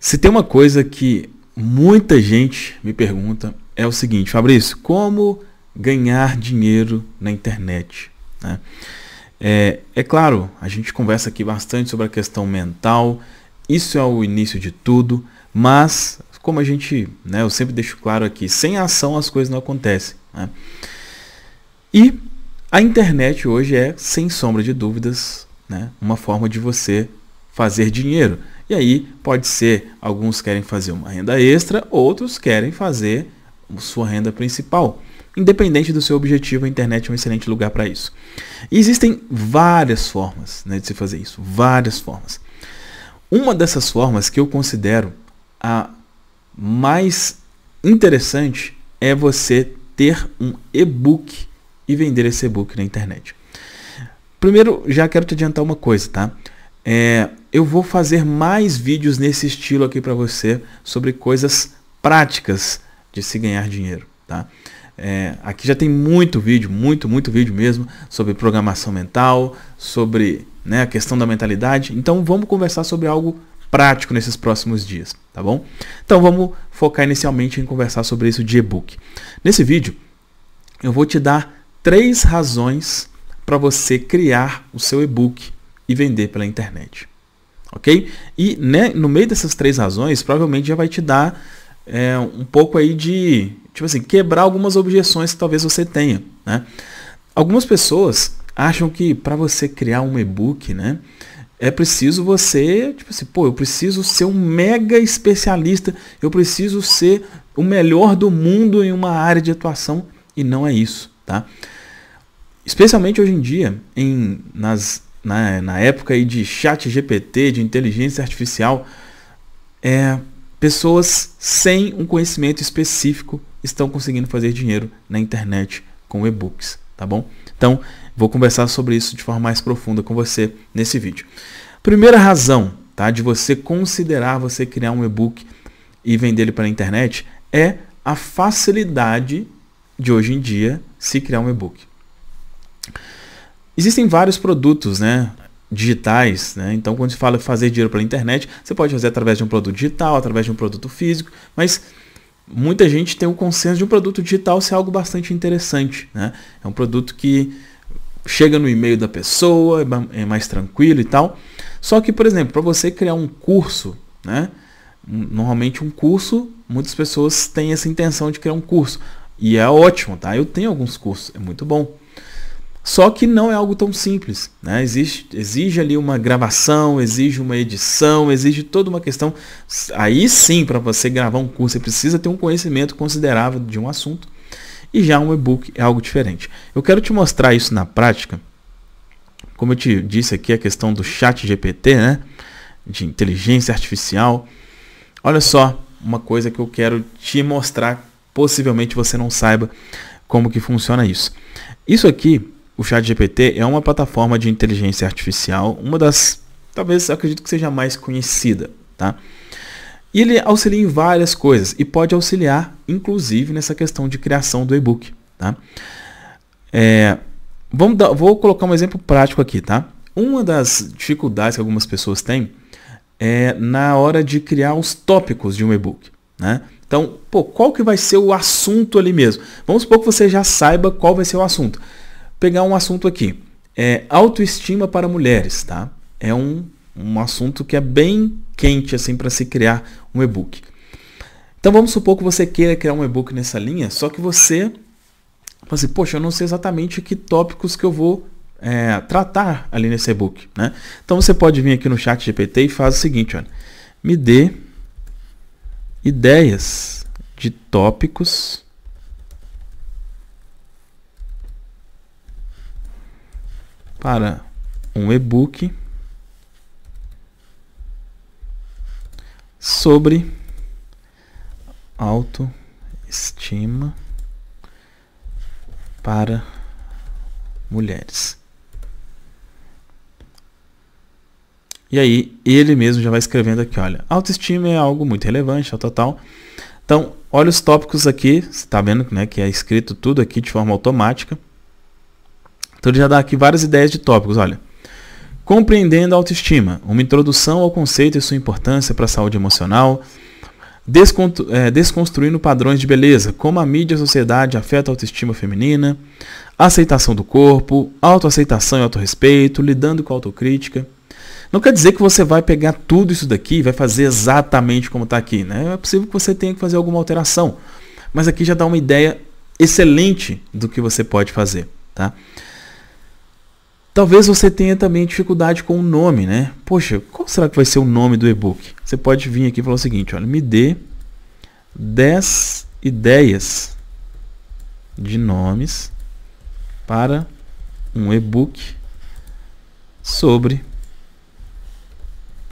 Se tem uma coisa que muita gente me pergunta é o seguinte, Fabrício, como ganhar dinheiro na internet? Né? É, é claro, a gente conversa aqui bastante sobre a questão mental, isso é o início de tudo, mas como a gente, né, eu sempre deixo claro aqui, sem ação as coisas não acontecem. Né? E a internet hoje é, sem sombra de dúvidas, né, uma forma de você fazer dinheiro. E aí pode ser, alguns querem fazer uma renda extra, outros querem fazer sua renda principal. Independente do seu objetivo, a internet é um excelente lugar para isso. E existem várias formas né, de se fazer isso, várias formas. Uma dessas formas que eu considero a mais interessante é você ter um e-book e vender esse e-book na internet. Primeiro, já quero te adiantar uma coisa, tá? É, eu vou fazer mais vídeos nesse estilo aqui para você sobre coisas práticas de se ganhar dinheiro, tá? É, aqui já tem muito vídeo, muito, muito vídeo mesmo sobre programação mental, sobre né, a questão da mentalidade. Então vamos conversar sobre algo prático nesses próximos dias, tá bom? Então vamos focar inicialmente em conversar sobre isso de e-book. Nesse vídeo eu vou te dar três razões para você criar o seu e-book e vender pela internet. Ok? E né, no meio dessas três razões, provavelmente já vai te dar é, um pouco aí de, tipo assim, quebrar algumas objeções que talvez você tenha. Né? Algumas pessoas acham que para você criar um e-book, né, é preciso você, tipo assim, pô, eu preciso ser um mega especialista, eu preciso ser o melhor do mundo em uma área de atuação e não é isso, tá? Especialmente hoje em dia, em, nas na, né, na época aí de chat GPT, de inteligência artificial, é, pessoas sem um conhecimento específico estão conseguindo fazer dinheiro na internet com e-books, tá bom? Então, vou conversar sobre isso de forma mais profunda com você nesse vídeo. Primeira razão tá, de você considerar você criar um e-book e vender ele pela internet é a facilidade de hoje em dia se criar um e-book. Existem vários produtos, né? digitais, né? Então, quando se fala fazer dinheiro pela internet, você pode fazer através de um produto digital, através de um produto físico, mas muita gente tem o consenso de um produto digital ser algo bastante interessante, né? É um produto que chega no e-mail da pessoa, é, é mais tranquilo e tal. Só que, por exemplo, para você criar um curso, né? Normalmente um curso, muitas pessoas têm essa intenção de criar um curso. E é ótimo, tá? Eu tenho alguns cursos, é muito bom. Só que não é algo tão simples. Né? Exige, exige ali uma gravação, exige uma edição, exige toda uma questão. Aí sim, para você gravar um curso, você precisa ter um conhecimento considerável de um assunto. E já um e-book é algo diferente. Eu quero te mostrar isso na prática. Como eu te disse aqui, a questão do chat GPT, né? de inteligência artificial. Olha só uma coisa que eu quero te mostrar. Possivelmente você não saiba como que funciona isso. Isso aqui o ChatGPT é uma plataforma de inteligência artificial, uma das, talvez acredito que seja a mais conhecida, tá? E ele auxilia em várias coisas e pode auxiliar, inclusive, nessa questão de criação do e-book, tá? É, vamos dar, vou colocar um exemplo prático aqui, tá? Uma das dificuldades que algumas pessoas têm é na hora de criar os tópicos de um e-book, né? Então, pô, qual que vai ser o assunto ali mesmo? Vamos supor que você já saiba qual vai ser o assunto pegar um assunto aqui. É autoestima para mulheres, tá? É um, um assunto que é bem quente assim para se criar um e-book. Então vamos supor que você queira criar um e-book nessa linha, só que você fala assim, poxa, eu não sei exatamente que tópicos que eu vou é, tratar ali nesse e-book. Né? Então você pode vir aqui no chat GPT e faz o seguinte, olha, me dê ideias de tópicos para um e-book sobre autoestima para mulheres. E aí ele mesmo já vai escrevendo aqui, olha, autoestima é algo muito relevante, tal, tal, tal. Então, olha os tópicos aqui, você está vendo né, que é escrito tudo aqui de forma automática. Então ele já dá aqui várias ideias de tópicos, olha. Compreendendo a autoestima, uma introdução ao conceito e sua importância para a saúde emocional, eh, desconstruindo padrões de beleza, como a mídia e a sociedade afeta a autoestima feminina, aceitação do corpo, autoaceitação e autorrespeito, lidando com a autocrítica. Não quer dizer que você vai pegar tudo isso daqui e vai fazer exatamente como está aqui. Né? É possível que você tenha que fazer alguma alteração. Mas aqui já dá uma ideia excelente do que você pode fazer. Tá? Talvez você tenha também dificuldade com o nome, né? Poxa, qual será que vai ser o nome do e-book? Você pode vir aqui e falar o seguinte, olha, me dê 10 ideias de nomes para um e-book sobre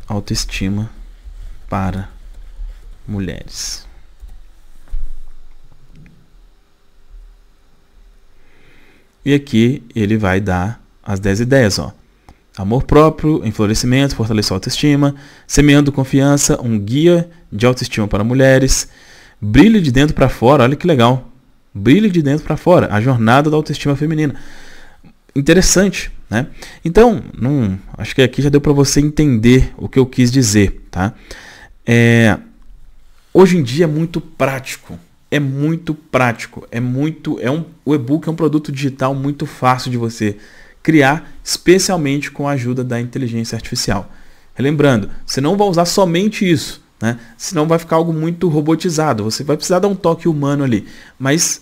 autoestima para mulheres. E aqui ele vai dar as 10 ideias, ó. Amor próprio, enflorescimento, fortalecer a autoestima, semeando confiança, um guia de autoestima para mulheres, brilho de dentro para fora, olha que legal. Brilho de dentro para fora, a jornada da autoestima feminina. Interessante, né? Então, não, acho que aqui já deu para você entender o que eu quis dizer, tá? É, hoje em dia é muito prático, é muito prático, é muito, é um, o e-book é um produto digital muito fácil de você criar especialmente com a ajuda da inteligência artificial. Lembrando, você não vai usar somente isso, né? senão vai ficar algo muito robotizado. Você vai precisar dar um toque humano ali. Mas,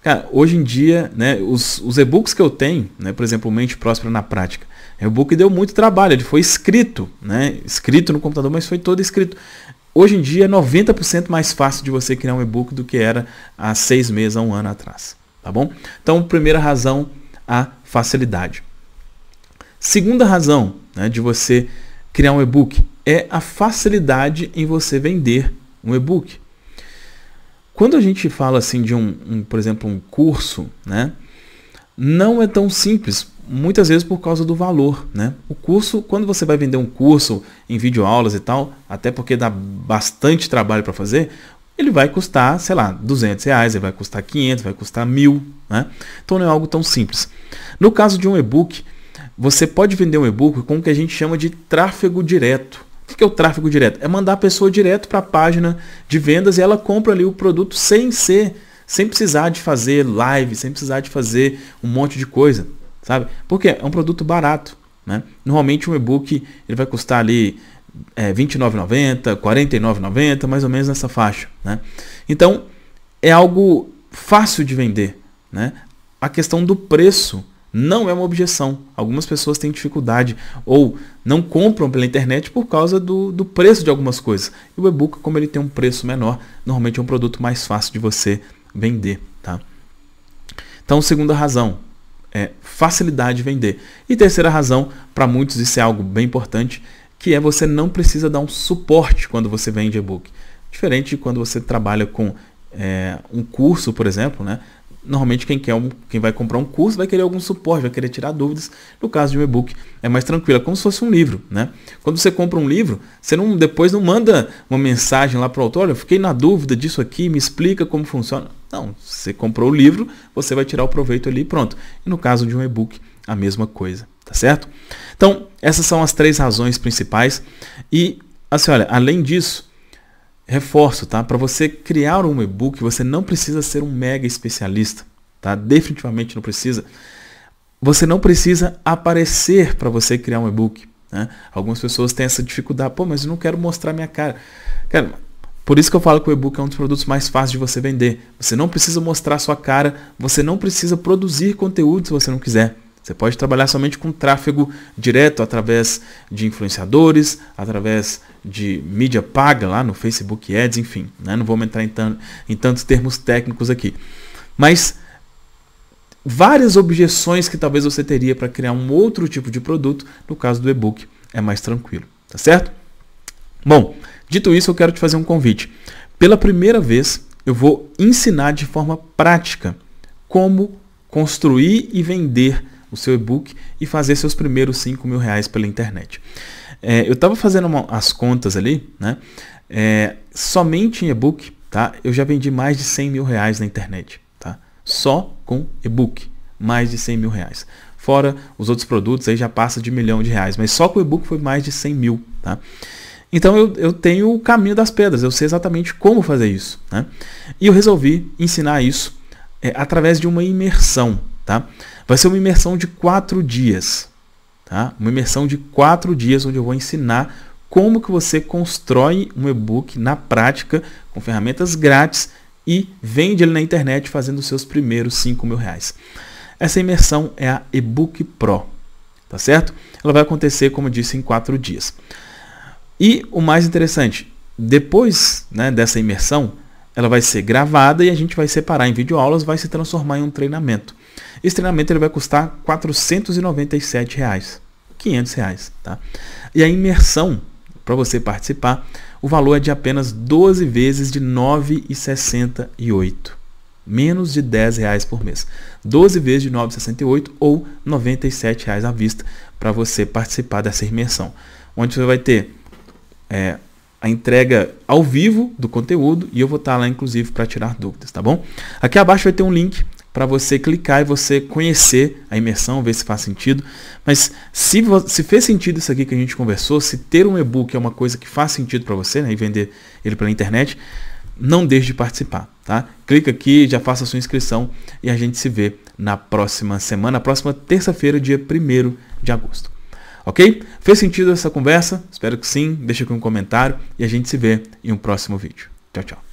cara, hoje em dia, né, os, os e-books que eu tenho, né, por exemplo, Mente Próspera na Prática, É o e-book deu muito trabalho, ele foi escrito, né? escrito no computador, mas foi todo escrito. Hoje em dia é 90% mais fácil de você criar um e-book do que era há seis meses, há um ano atrás. Tá bom? Então, primeira razão, a facilidade. Segunda razão né, de você criar um e-book é a facilidade em você vender um e-book. Quando a gente fala assim de um, um, por exemplo, um curso, né, não é tão simples, muitas vezes por causa do valor, né? O curso, quando você vai vender um curso em videoaulas e tal, até porque dá bastante trabalho para fazer, ele vai custar, sei lá, 200 reais, ele vai custar 500, vai custar mil, né? Então não é algo tão simples. No caso de um e-book, você pode vender um e-book com o que a gente chama de tráfego direto. O que é o tráfego direto? É mandar a pessoa direto para a página de vendas e ela compra ali o produto sem ser, sem precisar de fazer live, sem precisar de fazer um monte de coisa, sabe? Porque é um produto barato, né? Normalmente um e-book ele vai custar ali é, 29,90, 49,90, mais ou menos nessa faixa, né? Então é algo fácil de vender, né? A questão do preço não é uma objeção. Algumas pessoas têm dificuldade ou não compram pela internet por causa do, do preço de algumas coisas. E o e-book, como ele tem um preço menor, normalmente é um produto mais fácil de você vender. Tá? Então, segunda razão, é facilidade de vender. E terceira razão, para muitos isso é algo bem importante, que é você não precisa dar um suporte quando você vende e-book. Diferente de quando você trabalha com é, um curso, por exemplo, né? normalmente quem, quer um, quem vai comprar um curso vai querer algum suporte, vai querer tirar dúvidas. No caso de um e-book é mais tranquilo, é como se fosse um livro. Né? Quando você compra um livro, você não, depois não manda uma mensagem lá para o autor, olha, eu fiquei na dúvida disso aqui, me explica como funciona. Não, você comprou o livro, você vai tirar o proveito ali e pronto. E no caso de um e-book, a mesma coisa, tá certo? Então, essas são as três razões principais. E, assim, olha, além disso, reforço, tá? Para você criar um e-book, você não precisa ser um mega especialista, tá? Definitivamente não precisa. Você não precisa aparecer para você criar um e-book. Né? Algumas pessoas têm essa dificuldade, pô, mas eu não quero mostrar minha cara. Cara, por isso que eu falo que o e-book é um dos produtos mais fáceis de você vender. Você não precisa mostrar sua cara, você não precisa produzir conteúdo se você não quiser. Você pode trabalhar somente com tráfego direto através de influenciadores, através de mídia paga lá no Facebook Ads, enfim. Né? Não vou entrar em, em tantos termos técnicos aqui. Mas várias objeções que talvez você teria para criar um outro tipo de produto, no caso do e-book, é mais tranquilo. Tá certo? Bom, dito isso, eu quero te fazer um convite. Pela primeira vez, eu vou ensinar de forma prática como construir e vender o seu e-book e fazer seus primeiros 5 mil reais pela internet. É, eu estava fazendo uma, as contas ali, né? É, somente em e-book, tá? Eu já vendi mais de 100 mil reais na internet, tá? Só com e-book, mais de 100 mil reais. Fora os outros produtos, aí já passa de milhão de reais, mas só com e-book foi mais de 100 mil, tá? Então eu, eu tenho o caminho das pedras, eu sei exatamente como fazer isso, né? E eu resolvi ensinar isso é, através de uma imersão, tá? Vai ser uma imersão de quatro dias. Tá? Uma imersão de quatro dias, onde eu vou ensinar como que você constrói um e-book na prática, com ferramentas grátis, e vende ele na internet fazendo os seus primeiros 5 mil reais. Essa imersão é a e-book Pro, tá certo? Ela vai acontecer, como eu disse, em quatro dias. E o mais interessante, depois né, dessa imersão, ela vai ser gravada e a gente vai separar em videoaulas, vai se transformar em um treinamento. Esse treinamento ele vai custar 497 reais, 500 reais, tá? E a imersão para você participar, o valor é de apenas 12 vezes de 9,68 menos de 10 reais por mês. 12 vezes de 9,68 ou 97 reais à vista para você participar dessa imersão, onde você vai ter é, a entrega ao vivo do conteúdo e eu vou estar tá lá inclusive para tirar dúvidas, tá bom? Aqui abaixo vai ter um link para você clicar e você conhecer a imersão, ver se faz sentido. Mas se, se fez sentido isso aqui que a gente conversou, se ter um e-book é uma coisa que faz sentido para você né, e vender ele pela internet, não deixe de participar. Tá? Clica aqui, já faça a sua inscrição e a gente se vê na próxima semana, na próxima terça-feira, dia 1 de agosto. Ok? Fez sentido essa conversa? Espero que sim. Deixa aqui um comentário e a gente se vê em um próximo vídeo. Tchau, tchau.